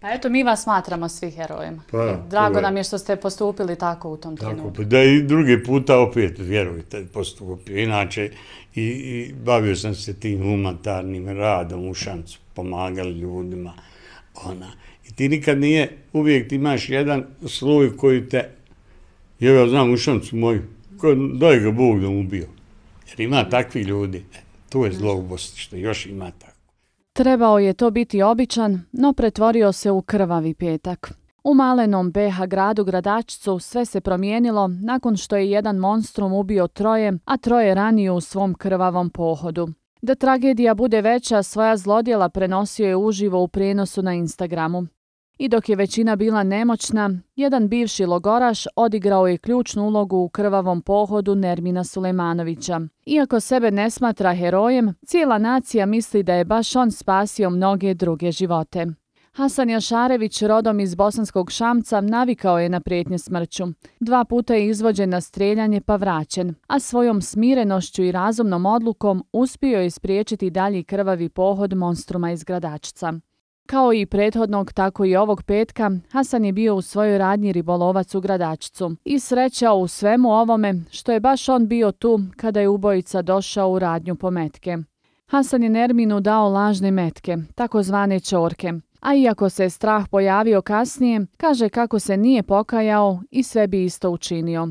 Pa eto, mi vas smatramo svih herojima. Pa, Drago nam je što ste postupili tako u tom tako, trenutku. Pa da i drugi puta opet, vjerujte, postupio. Inače, i, i bavio sam se tim humanitarnim radom u šancu, pomagali ljudima. Ona. I ti nikad nije, uvijek ti imaš jedan sloj koji te, jer ja znam u šancu moju, koji, daj ga Bog da mu bio. Jer ima takvi ljudi, e, to je zlogost što još ima tako. Trebao je to biti običan, no pretvorio se u krvavi petak. U malenom BH gradu Gradačcu sve se promijenilo nakon što je jedan monstrum ubio troje, a troje ranio u svom krvavom pohodu. Da tragedija bude veća, svoja zlodjela prenosio je uživo u prenosu na Instagramu. I dok je većina bila nemoćna, jedan bivši logoraš odigrao je ključnu ulogu u krvavom pohodu Nermina Sulejmanovića. Iako sebe ne smatra herojem, cijela nacija misli da je baš on spasio mnoge druge živote. Hasan Jašarević, rodom iz bosanskog šamca, navikao je na prijetnje smrću. Dva puta je izvođen na streljanje pa vraćen, a svojom smirenošću i razumnom odlukom uspio je spriječiti dalji krvavi pohod monstruma iz gradačca. Kao i prethodnog, tako i ovog petka, Hasan je bio u svojoj radnji ribolovac u Gradačcu i srećao u svemu ovome što je baš on bio tu kada je ubojica došao u radnju po metke. Hasan je Nerminu dao lažne metke, takozvane čorke, a iako se strah pojavio kasnije, kaže kako se nije pokajao i sve bi isto učinio.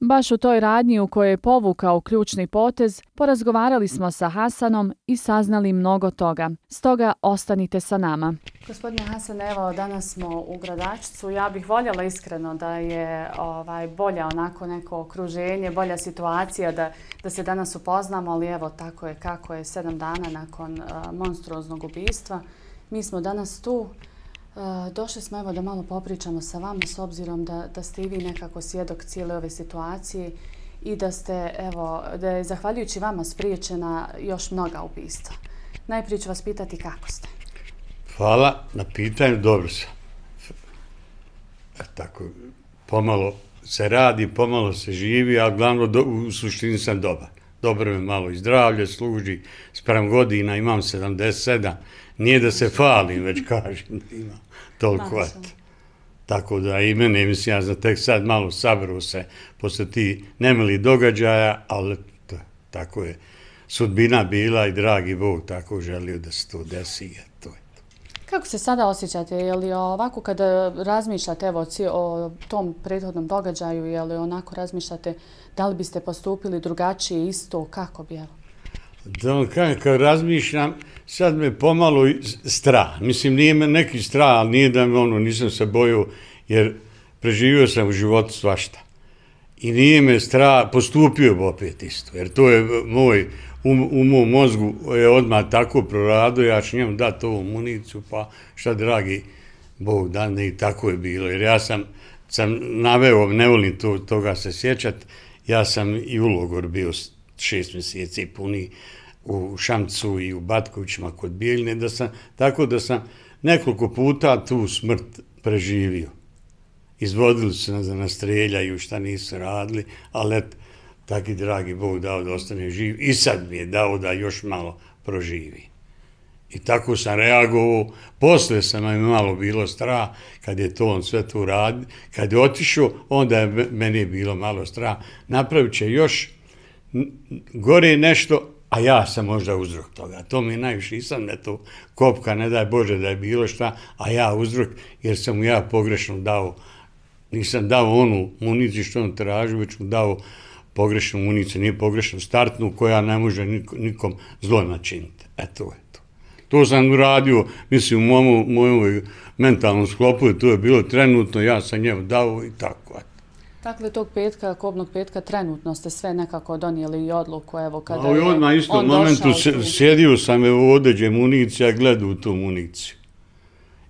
Baš u toj radnji u kojoj je povukao ključni potez, porazgovarali smo sa Hasanom i saznali mnogo toga. Stoga ostanite sa nama. Gospodine Hasan, evo danas smo u gradačcu. Ja bih voljela iskreno da je ovaj, bolja onako neko okruženje, bolja situacija da, da se danas upoznamo, ali evo tako je kako je sedam dana nakon uh, monstruoznog ubistva. Mi smo danas tu. E, došli smo evo da malo popričamo sa vama s obzirom da, da ste i vi nekako svjedok cijele ove situacije i da ste, evo, da je zahvaljujući vama spriječena još mnoga ubistva. Najprije ću vas pitati kako ste. Hvala na pitanju, dobro sam. E, tako, pomalo se radi, pomalo se živi, a glavno do, u suštini sam dobar dobro me malo i zdravlje služi, sprem godina imam 77, nije da se falim, već kažem da imam toliko. Tako da i mene, mislim, ja za tek sad malo sabru se posle ti nemili događaja, ali tako je sudbina bila i dragi Bog tako želio da se to desi. Kako se sada osjećate? Je li ovako kada razmišljate evo, o tom prethodnom događaju, je li onako razmišljate da li biste postupili drugačije isto kako bi evo? Da vam kažem, kad razmišljam, sad me pomalo strah. Mislim, nije me neki strah, ali nije da me ono, nisam se bojio, jer preživio sam u životu svašta. I nije me strah, postupio bi opet isto, jer to je moj u mom mozgu je odmah tako prorado, ja ću njemu dati ovu municiju, pa šta dragi, Bog dan, i tako je bilo. Jer ja sam, sam naveo, ne volim to, toga se sjećat, ja sam i u Logor bio šest mjeseci puni u Šamcu i u Batkovićima kod Bijeljne, da sam, tako da sam nekoliko puta tu smrt preživio. Izvodili su nas, na, na streljaju, šta nisu radili, ali eto, Taki dragi Bog dao da ostane živ i sad mi je dao da još malo proživi. I tako sam reagovao, posle sam mi malo bilo strah, kad je to on sve tu radi, kad je otišao, onda je meni bilo malo strah, napravit će još gore nešto, a ja sam možda uzrok toga. To mi je najviše, nisam ne to kopka, ne daj Bože da je bilo šta, a ja uzrok, jer sam mu ja pogrešno dao, nisam dao onu municiju što on traži, već mu dao pogrešnu municiju, nije pogrešnu startnu koja ne može nikom zlo načiniti. Eto je to. To sam uradio, mislim, u mojom, mojom mentalnom sklopu, to je bilo trenutno, ja sam njemu dao i tako. Dakle, tog petka, kobnog petka, trenutno ste sve nekako donijeli i odluku, evo, kada je on došao... A odmah istom momentu sjedio sam, evo, odeđe municija, gledu u tu municiju.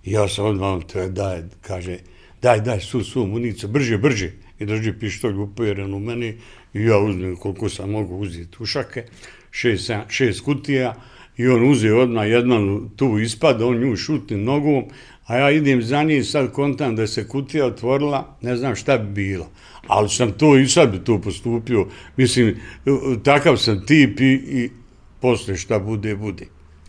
I ja sam odmah, to je, daj, kaže, daj, daj, su, su, municija, brže, brže i drži pištolj upojeren u meni i ja uzmem koliko sam mogu uzeti u šake, šest, šest kutija i on uze odmah jedan tu ispad, on nju šutni nogom, a ja idem za njim sad kontam da se kutija otvorila, ne znam šta bi bilo. Ali sam to i sad bi to postupio, mislim, takav sam tip i, i posle šta bude, bude.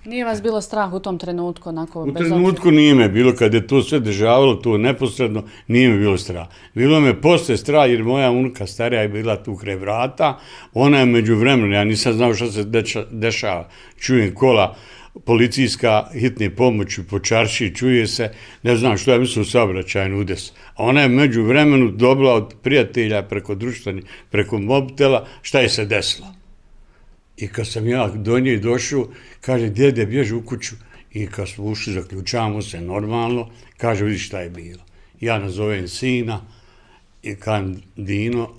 Nije vas bilo strah u tom trenutku? Onako, u trenutku nije me bilo, kada je to sve dežavalo, to neposredno, nije me bilo strah. Bilo me posle strah, jer moja unuka starija je bila tu kre vrata, ona je među vremenom, ja nisam znao šta se dešava, čujem kola, policijska hitne pomoći po čarši, čuje se, ne znam što je mislim saobraćajan udes. ona je među vremenu dobila od prijatelja preko društveni, preko mobitela, šta je se desilo. I kad sam ja do njej došao, kaže, djede, bježi u kuću. I kad smo ušli, zaključavamo se normalno, kaže, vidi šta je bilo. Ja nazovem sina i kažem, Dino,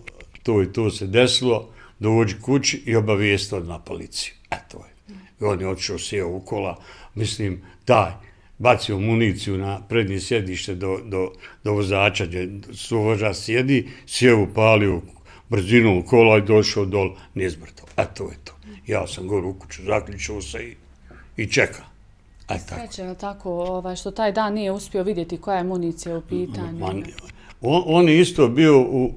to i to se desilo, dovođi kući i obavijesti od na policiju. Eto je. I on je odšao, sjeo u kola, mislim, taj, bacio municiju na prednje sjedište do, do, do vozača, gdje su suvoža sjedi, sjeo palio brzinu u kola i došao dol, nije zmrtao. Eto je to ja sam gore u kuću, zaključio se i, i čeka. Aj, tako. Sreće, na tako, ovaj, što taj dan nije uspio vidjeti koja je municija u pitanju? on, on je isto bio u,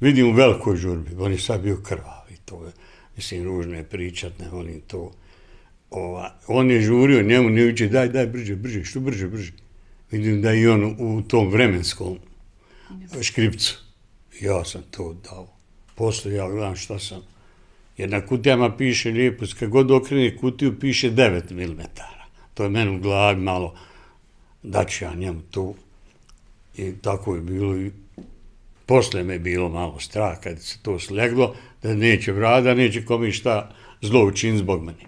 vidim, u velikoj žurbi, on je sad bio krvav i to je, mislim, ružno je pričat, ne volim to. Ova, on je žurio, njemu nije uđe, daj, daj, brže, brže, što brže, brže. Vidim da i on u tom vremenskom škripcu. Ja sam to dao. Posle ja gledam šta sam, jer na kutijama piše lijepo, kad god okrene kutiju piše 9 mm. To je meni u glavi malo, da ću ja njemu tu. I tako je bilo i posle me bilo malo strah kad se to sleglo, da neće vrada, neće komi šta zlo učin zbog mene.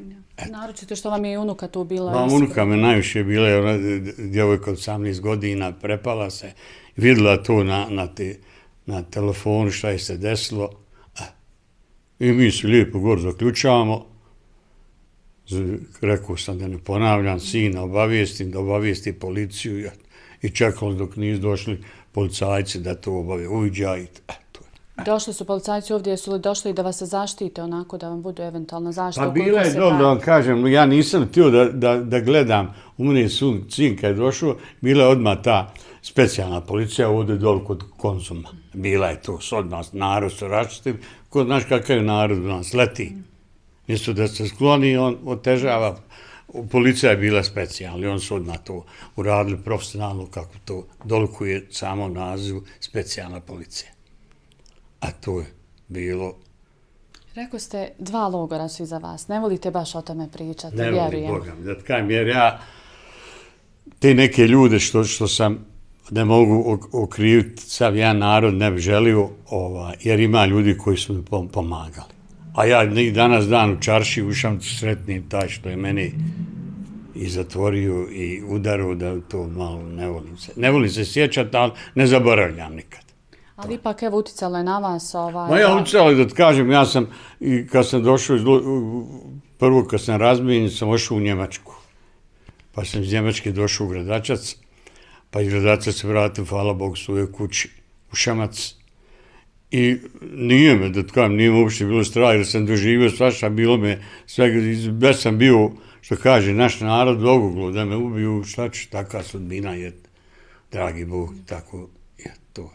Naročito što vam je unuka tu bila. Vam unuka me najviše je bila, ona djevojka od 18 godina prepala se, videla to na, na, te, na telefonu šta je se desilo. I mi se lijepo gor zaključavamo. Rekao sam da ne ponavljam sina, obavijestim da obavijesti policiju. I čekali dok nisu došli policajci da to obave. Uviđajte. Došli su policajci ovdje, jesu li došli da vas zaštite onako, da vam budu eventualno zaštita? Pa bila je dobro da vam kažem, ja nisam htio da, da, da gledam, u mene sun, cin kad je došao, bila je odmah ta specijalna policija ovdje dol kod konzuma. Bila je to s odmah, narod su raštiti, ko znaš kakav je narod u nas, leti. Mjesto da se skloni, on otežava. Policija je bila specijalna, on su odmah to uradili profesionalno, kako to dolikuje samo nazivu specijalna policija. A to je bilo... Rekao ste, dva logora su iza vas. Ne volite baš o tome pričati, vjerujem. Ne volim, da Zatkajem, jer ja te neke ljude što, što sam ne mogu okriviti sav jedan narod, ne bi želio, ova, jer ima ljudi koji su mi pomagali. A ja i danas dan u čarši ušam sretnim taj što je meni i zatvorio i udaru da to malo ne volim se. Ne volim se sjećati, ali ne zaboravljam nikad. Ali ipak evo uticalo je na vas ovaj... Ma ja uticalo je da ti kažem, ja sam i kad sam došao iz... Prvo kad sam razmijen, sam ošao u Njemačku. Pa sam iz Njemačke došao u Gradačac, pa i gledaca se vratim, hvala Bogu, Bog, svoje kući u Šamac. I nije me, da tkavim, nije me uopšte bilo strah, jer sam doživio svašta, bilo me sve, ja sam bio, što kaže, naš narod dogoglo da me ubiju, šta ću, taka sudbina je, dragi Bog, tako je to.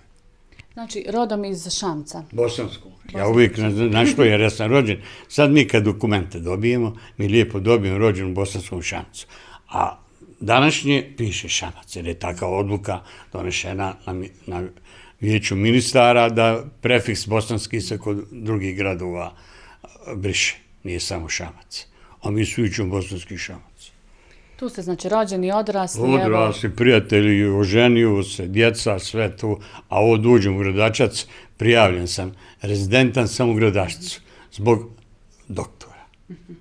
Znači, rodom iz Šamca. Bosansko. Ja uvijek na što, jer ja sam rođen. Sad mi kad dokumente dobijemo, mi lijepo dobijemo rođen u Bosanskom Šamcu. A današnje piše Šabac, jer je taka odluka donešena na, na vijeću ministara da prefiks bosanski se kod drugih gradova briše, nije samo Šabac. A mi su ići bosanski Šabac. Tu ste, znači, rođeni, odrasli. Odrasli, evo... prijatelji, oženio se, djeca, sve tu, A ovo dođem u gradačac, prijavljen sam, rezidentan sam u gradačcu, zbog doktora. Mm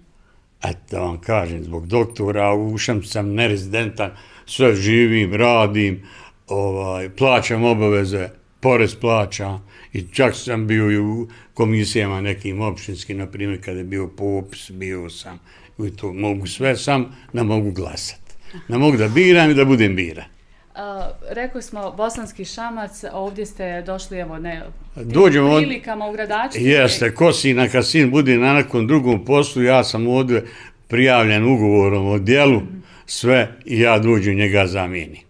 eto da vam kažem, zbog doktora, ušam sam nerezidentan, sve živim, radim, ovaj, plaćam obaveze, porez plaća i čak sam bio i u komisijama nekim opštinski, na primjer, kada je bio popis, bio sam, i to mogu sve sam, ne mogu glasati. Ne mogu da biram i da budem biran rekli smo bosanski šamac, ovdje ste došli, evo, ne, Dođemo od... prilikama u gradačke. Jeste, ko si na kasin budi na nakon drugom poslu, ja sam ovdje prijavljen ugovorom o dijelu, sve, i ja dođu njega zamijeni.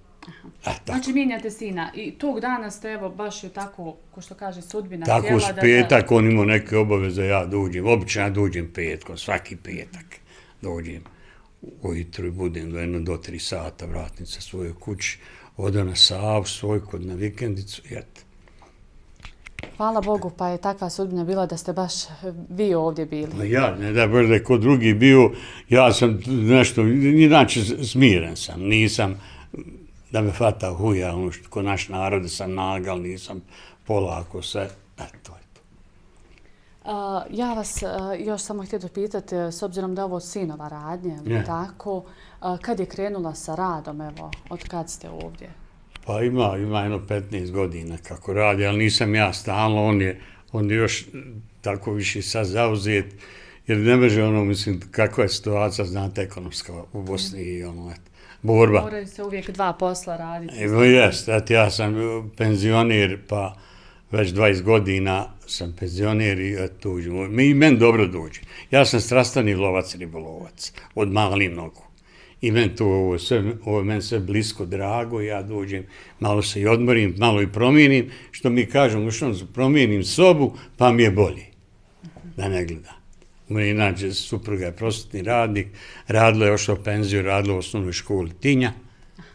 A, znači, mijenjate sina i tog dana ste, evo, baš je tako, ko što kaže, sudbina tijela. Tako, s petak, on ima neke obaveze, ja dođem, obično ja dođem petkom, svaki petak dođem ujutru i budem do jedno do tri sata, vratim sa svojoj kući, odam na sav svoj kod na vikendicu, jete. Hvala Bogu, pa je takva sudbina bila da ste baš vi ovdje bili. Ja, ne da baš da je kod drugi bio, ja sam nešto, inače smiren sam, nisam da me fata huja, ono što ko naš narod sam nagal, nisam polako se, eto je. Ja vas e, još samo htjeti dopitati, e, s obzirom da je ovo sinova radnje, ne. tako, kad je krenula sa radom, evo, od kad ste ovdje? Pa ima, ima jedno 15 godina kako radi, ali nisam ja stalno, on je, on je još tako više sad zauzet, jer ne može ono, mislim, kakva je situacija, znate, ekonomska u Bosni i ono, et, borba. Moraju se uvijek dva posla raditi. Evo, jest, eto, ja sam penzionir, pa već 20 godina sam penzioner i eto, mi i men dobro dođe. Ja sam strastani lovac ribolovac, od mali mnogo. I men tu, ovo sve, ovo men sve blisko, drago, ja dođem, malo se i odmorim, malo i promijenim, što mi kažem, u što promijenim sobu, pa mi je bolje da ne gleda. U inače supruga je prosjetni radnik, radila je ošla u penziju, radila u osnovnoj školi Tinja,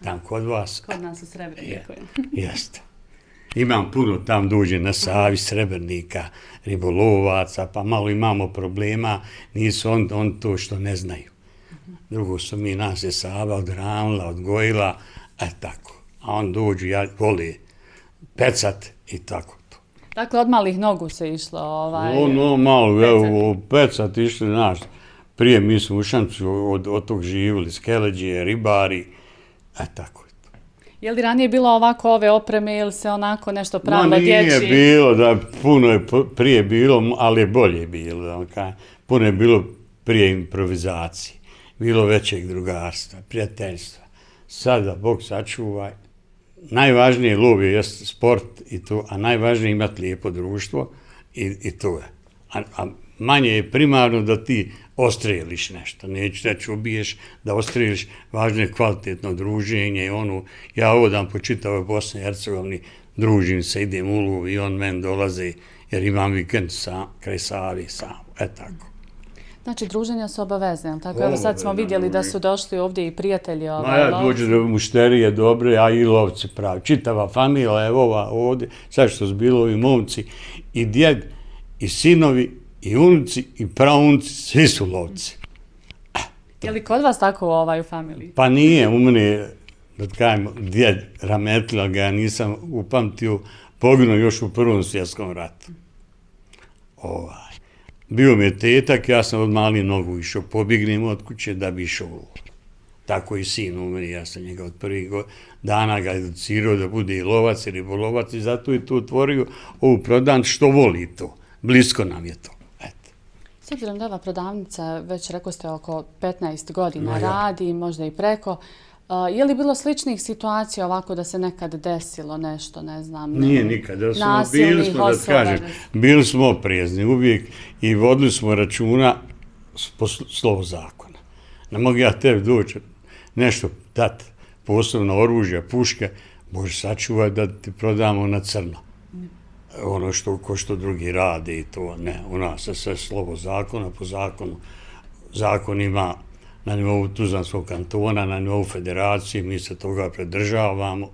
tam kod vas. Kod nas u Srebrenikoj. Jeste imam puno tam dođe na Savi srebrnika, ribolovaca, pa malo imamo problema, nisu on, on to što ne znaju. Drugo su mi nas je Sava odranila, odgojila, e tako. A on dođu, ja voli pecat i tako. to. Dakle, od malih nogu se išlo ovaj... No, no, malo, pecat. evo, pecat išli, znaš, prije mi smo u Šancu od, od tog živili, skeleđe, ribari, e tako. Je li ranije bilo ovako ove opreme ili se onako nešto pravilo no, dječji? No, nije bilo, da, puno je prije bilo, ali je bolje bilo. Da, puno je bilo prije improvizacije, bilo većeg drugarstva, prijateljstva. Sada, Bog sačuvaj, najvažnije lov je jest sport i to, a najvažnije je imati lijepo društvo i, i to je. A, a manje je primarno da ti ostreliš nešto, neću da ubiješ, da ostreliš važno je kvalitetno druženje i ono, ja ovo odam po čitavoj Bosni i Hercegovini, družim se, idem u Luv i on men dolaze jer imam vikend sa, kraj Sari sam, e tako. Znači, druženja su obavezne, ali tako? Evo sad smo vidjeli da su došli ovdje i prijatelji ovaj Ma ja dođu da mušterije dobre, a i lovci pravi. Čitava familija, evo ova ovdje, sad što su bili ovi momci i djed i sinovi i unci i praunci, svi su lovci. Je li kod vas tako ovaj, u familiji? Pa nije, u mene je, da kajem, djed Rametlja, ga nisam upamtio, poginuo još u Prvom svjetskom ratu. Ovaj. Bio mi je tetak, ja sam od mali nogu išao, pobignem od kuće da bi išao u tako i sin u umri, ja sam njega od prvih dana ga educirao da bude i lovac ili ribolovac i zato je tu otvorio ovu prodan što voli to, blisko nam je to obzirom da ova prodavnica, već rekao ste, oko 15 godina radi, možda i preko, eh, je li bilo sličnih situacija ovako da se nekad desilo nešto, ne znam? Nije nikad. Da bili smo, da kažem, bili smo prijezni uvijek i vodili smo računa po slovo zakona. Ne mogu ja tebi doći nešto dati, posebno oružje, puške, može sačuvaj da ti prodamo na crno ono što, ko što drugi radi i to, ne, u nas je sve slovo zakona, po zakonu, zakon ima na nivou Tuzanskog kantona, na nivou federacije, mi se toga predržavamo,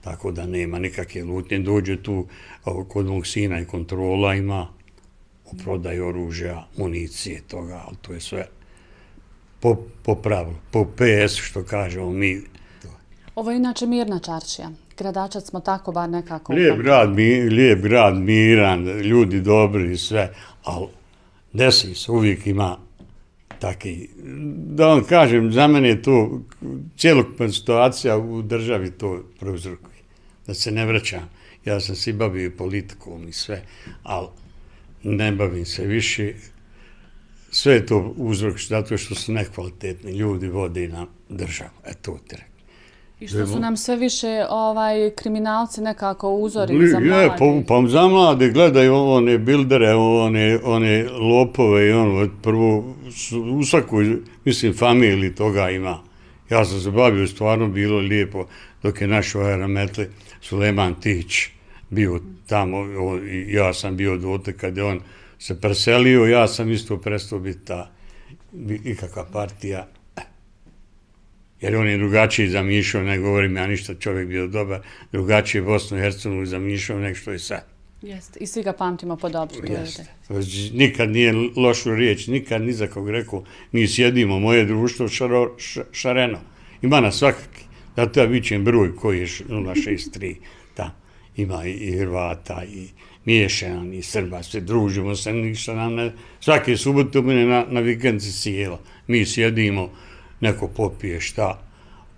tako da nema nikakve lutnje, dođe tu kod mog sina i kontrola ima o prodaju oružja, municije, toga, ali to je sve po, po pravu, po PS, što kažemo mi, Ovo je inače mirna čaršija. Gradačac smo tako bar nekako... Lijep grad, mi, lijep grad, miran, ljudi dobri i sve, ali desi se, uvijek ima taki... Da vam kažem, za mene je to cijelokupna situacija u državi to prouzrokuje. Da se ne vraćam. Ja sam se bavio politikom i sve, ali ne bavim se više. Sve je to uzrok zato što su nekvalitetni ljudi vode na državu. E to ti rekao. I što su nam sve više ovaj kriminalci nekako uzori li, za mlade. Je, pa, pa, za mlade gledaju one bildere, one, one lopove i ono, prvo u svakoj, mislim, familiji toga ima. Ja sam se bavio, stvarno bilo lijepo, dok je naš ovaj rametli Suleman Tić bio tamo, on, ja sam bio dote kad je on se preselio, ja sam isto prestao biti ta ikakva partija jer on je drugačije zamišljao, ne govorim ja ništa, čovjek bio dobar, drugačiji je Bosnu i Hercegovini zamišljao nek što je sad. Jeste, i svi ga pamtimo po dobro. Jeste, znači, nikad nije lošu riječ, nikad ni za kog rekao, mi sjedimo, moje društvo šareno, ima na svakaki, to je bićem broj koji je 063, da, ima i Hrvata, i Miješan, i Srba, sve družimo se, ništa nam ne, svake subote u mene na, na vikendci sjela, mi sjedimo, mi sjedimo, neko popije šta,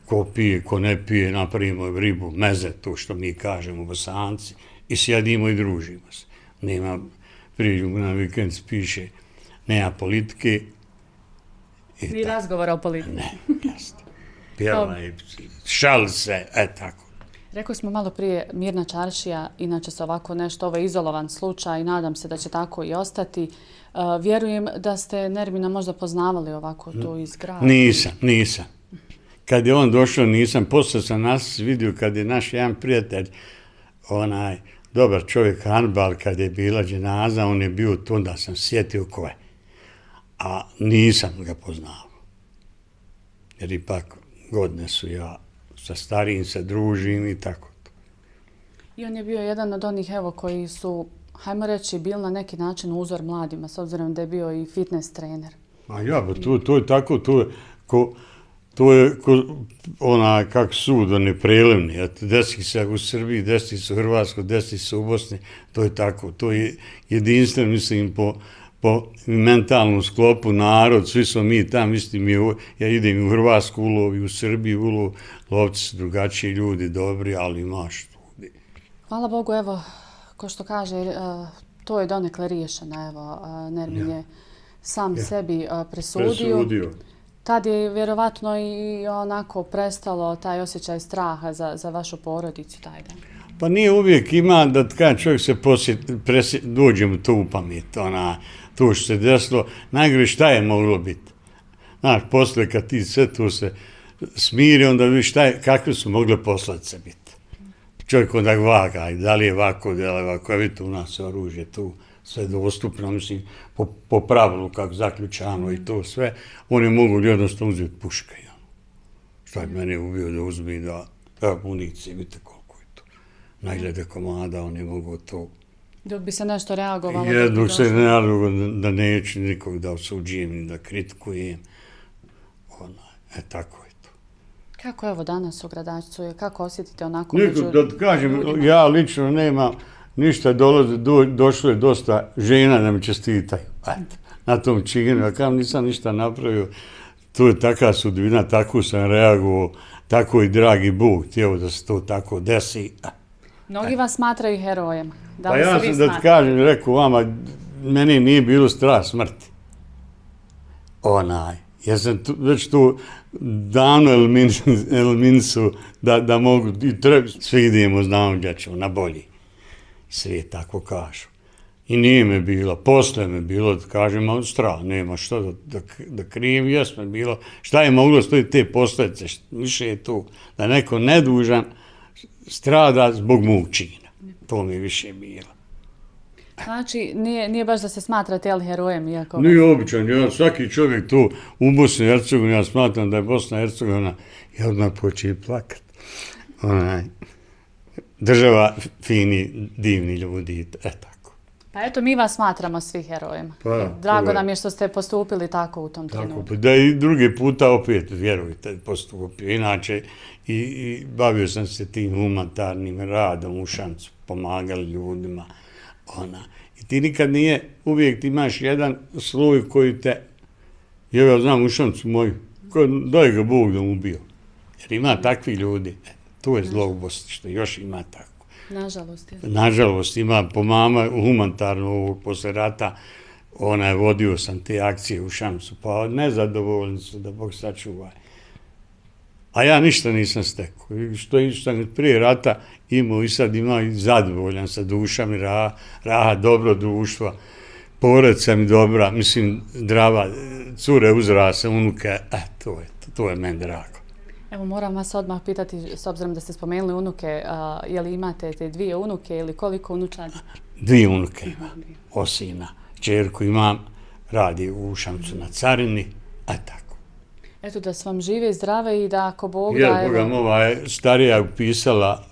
ko pije, ko ne pije, napravimo ribu, meze, to što mi kažemo, bosanci, i sjedimo i družimo se. Nema priljubu na vikend spiše, nema politike. I Ni razgovora o politike. Ne, jasno. Pjela je, šal se, e tako. Rekao smo malo prije Mirna Čaršija, inače se ovako nešto, ovo je izolovan slučaj, nadam se da će tako i ostati vjerujem da ste Nermina možda poznavali ovako to iz grada. Nisam, nisam. Kad je on došao, nisam. Posle sam nas vidio kad je naš jedan prijatelj, onaj dobar čovjek Hanbal, kad je bila dženaza, on je bio tu, da sam sjetio ko je. A nisam ga poznao. Jer ipak godne su ja sa starijim sa družim i tako. I on je bio jedan od onih evo koji su hajmo reći, bil na neki način uzor mladima, s obzirom da je bio i fitness trener. A ja, pa to, to je tako, to je ko, to je ko, ona, kak sud, on je prelevni, desi se u Srbiji, desi se u Hrvatskoj, desi se u Bosni, to je tako, to je jedinstveno, mislim, po, po mentalnom sklopu narod, svi smo mi tam, mislim, ja idem u Hrvatsku ulov i u Srbiji ulov, lovci su drugačiji ljudi, dobri, ali imaš tu. Hvala Bogu, evo, kao što kaže, eh, to je donekle riješeno, evo, eh, Nermin je sam sebi eh, presudio. presudio. Tad je vjerovatno i onako prestalo taj osjećaj straha za, za vašu porodicu taj dan. Pa nije uvijek ima da kada čovjek se posjet, presjet, dođe mu tu pamet, ona, tu što se desilo, najgore šta je moglo biti. Znaš, posle kad ti sve to se smiri, onda vidiš šta je, kakve su mogle poslati se biti čovjek onda vaga, da li je ovako, da li je ovako, je vidite, u nas oružje tu, sve dostupno, mislim, po, pravilu kako zaključano i to sve, oni mogu li jednostavno uzeti puška, ja. Šta je mene ubio da uzmi da, da municije, vidite koliko je to. Najglede komada, oni mogu to... Dok bi se nešto reagovalo... Ja, dok se ne reagovalo, da neću nikog da osuđujem, da kritikujem, ona, e, tako Kako je ovo danas u gradačcu? Kako osjetite onako? Niko, da ti kažem, ja lično nema ništa dolaze, došlo je dosta žena nam čestitaju. Na tom činu, ja kam nisam ništa napravio, to je taka sudbina, tako sam reagovao, tako i dragi Bog, htjevo da se to tako desi. Mnogi vas smatraju herojem. Pa ja sam da ti kažem, reku vama, meni nije bilo strah smrti. Onaj, ja sam već tu, dano El, Min, Minsu da, da mogu, i treba, svi idemo, znamo gdje ćemo, na bolji. Svi tako kažu. I nije me bilo, posle me bilo da kažem, ali nema što da, da, da krijem, jes me bilo, šta je moglo stojiti te posledice, više je tu, da neko nedužan strada zbog mučina. To mi više bilo. Znači, nije, nije baš da se smatra tel herojem, iako... Nije običan, ja svaki čovjek tu u Bosni i Hercegovini, ja smatram da je Bosna i Hercegovina, i odmah počinje plakat. Onaj, država fini, divni ljudi, e tako. Pa eto, mi vas smatramo svi herojima. Pa, Drago je. nam je što ste postupili tako u tom tako, trenutku. Da i drugi puta opet, vjerujte, postupio. Inače, i, i bavio sam se tim humanitarnim radom u šancu, pomagali ljudima ona. I ti nikad nije, uvijek ti imaš jedan sluj koji te, joj ja znam u šancu moju, koji ga Bog da mu bio. Jer ima takvi ljudi, e, tu je zlogbost što još ima tako. Nažalost. Je. Nažalost, ima po mama humanitarno ovog posle rata, ona je vodio sam te akcije u šancu, pa nezadovoljni su da Bog sačuvaju a ja ništa nisam stekao. I Što sam prije rata imao i sad imao i zadovoljan sa dušam i raha, raha, dobro društva, pored sam dobra, mislim, drava, cure uzrasa, unuke, e, to je, to je meni drago. Evo, moram vas odmah pitati, s obzirom da ste spomenuli unuke, je li imate te dvije unuke ili koliko unučadi? Dvije unuke imam, osina, čerku imam, radi u Šamcu na Carini, a tako. Eto da se vam žive i zdrave i da ako Bog ja, da... Ja, Boga, evo... je starija upisala,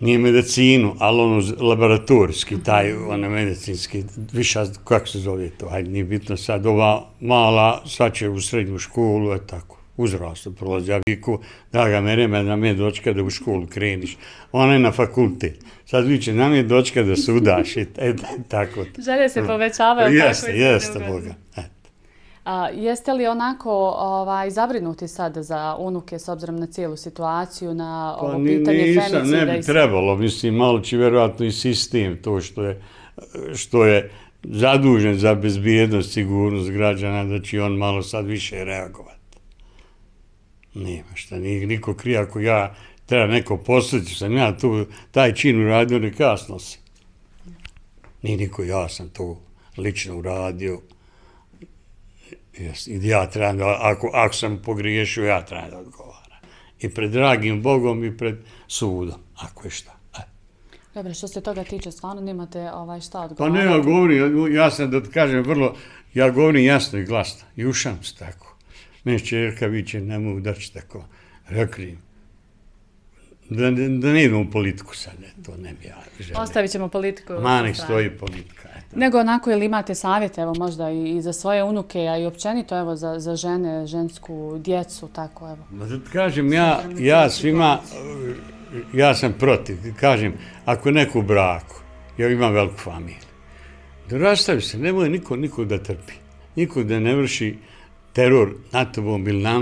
nije medicinu, ali ono laboratorijski, taj ono medicinski, više, kako se zove to, hajde, nije bitno sad, ova mala, sad će u srednju školu, je tako, uzrasto prolazi, ja viku, draga me, reme, na me dočka da u školu kreniš, ona je na fakultet, sad viće, na me dočka da se udaš, i e, tako. Žele se povećavaju. Jeste, jeste, Boga, Jeste li onako ovaj, zabrinuti sad za unuke s obzirom na cijelu situaciju, na pa ovo pitanje nisam, femicida? Ne bi trebalo, mislim, malo će verovatno i sistem to što je, što je zadužen za bezbijednost, sigurnost građana, da će on malo sad više reagovati. Nema šta, nije niko krije ako ja treba neko posjeti, sam ja tu taj čin uradio nekasno si. Nije niko, ja sam to lično uradio. Jesi, ja trebam da, ako, ako sam pogriješio, ja trebam da odgovaram. I pred dragim Bogom i pred sudom, ako je šta. E. Dobro, što se toga tiče, stvarno nemate ovaj, šta odgovarati? Pa ne, ja govorim, ja sam da kažem vrlo, ja govorim jasno i glasno, i ušam se tako. Neće, jer kad viće, ne mogu da će tako, rekli Da, da ne idemo u politiku sad, ne, to ne bi ja želio. Ostavit ćemo politiku. Manih stoji politika. Nego onako, ili imate savjet, evo možda i, za svoje unuke, a i općenito, evo za, za žene, žensku djecu, tako evo. Ma da kažem, ja, ja svima, ja sam protiv, kažem, ako neko u braku, ja imam veliku familiju, dorastavi se, ne nemoj niko, nikog da trpi, niko da ne vrši teror na tobom ili na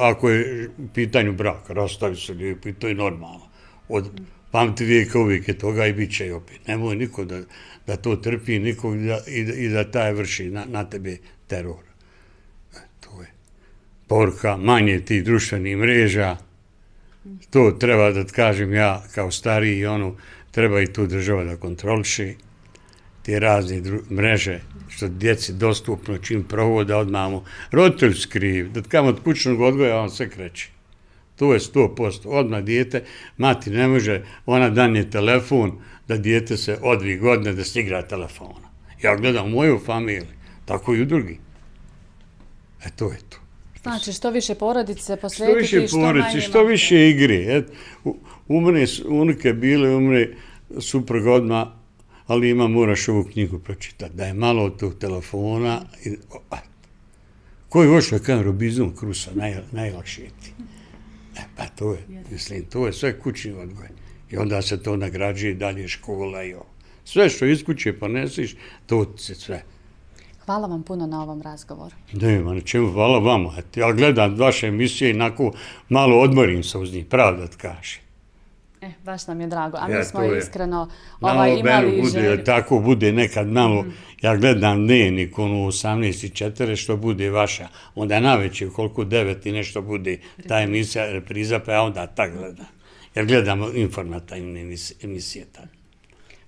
ako je u pitanju braka, rastavi se, to je normalno. Od, pamti vijek uvijek je toga i bit će i opet. Nemoj niko da, da to trpi, nikog da, i, da, i da taj vrši na, na tebe teror. E, to je porka, manje ti društveni mreža. To treba da kažem ja kao stariji i ono, treba i tu država da kontroliši te razne mreže što djeci dostupno čim provoda odmamo. Roditelj skriv, da kam od kućnog odgoja on sve kreće to je posto. Odmah dijete, mati ne može, ona dan je telefon, da dijete se odvi godine da se telefona. Ja gledam moju familiju, tako i u drugi. E to je to. Znači, što više porodice posvetiti što manje Što više porodice, što, što više igre. Et, umre, unike bile, umre super godma, ali ima, moraš ovu knjigu pročitati. Da je malo od tog telefona. Koji hoće, kada Robizum Krusa, naj, najlakše ti. E, pa to je, mislim, to je sve kućni odgoj. I onda se to nagrađuje dalje škola i ovo. Sve što iz kuće ponesiš, to se sve. Hvala vam puno na ovom razgovoru. Ne, ma na čemu, hvala vama. Ja gledam vaše emisije i malo odmorim se uz njih, pravda ti E, baš nam je drago, a mi smo iskreno ovaj, imali beru, bude, Tako bude nekad malo, mhm. ja gledam dnevnik, ono 18.4. što bude vaša, onda na večer koliko 9 i nešto bude ta emisija repriza, pa ja onda tak gledam. Jer gledamo informativne emisije tako.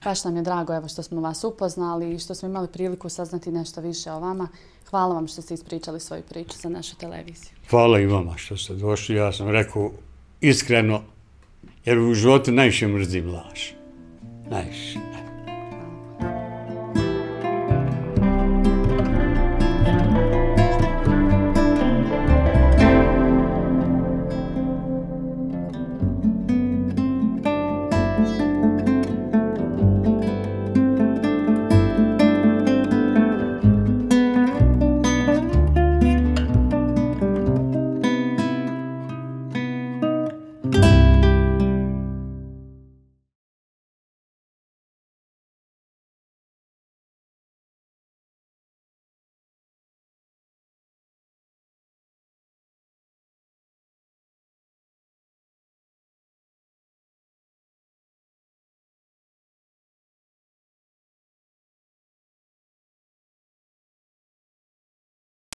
Baš nam je drago evo što smo vas upoznali i što smo imali priliku saznati nešto više o vama. Hvala vam što ste ispričali svoju priču za našu televiziju. Hvala i vama što ste došli. Ja sam rekao iskreno, jer u životu najviše mrzim laž.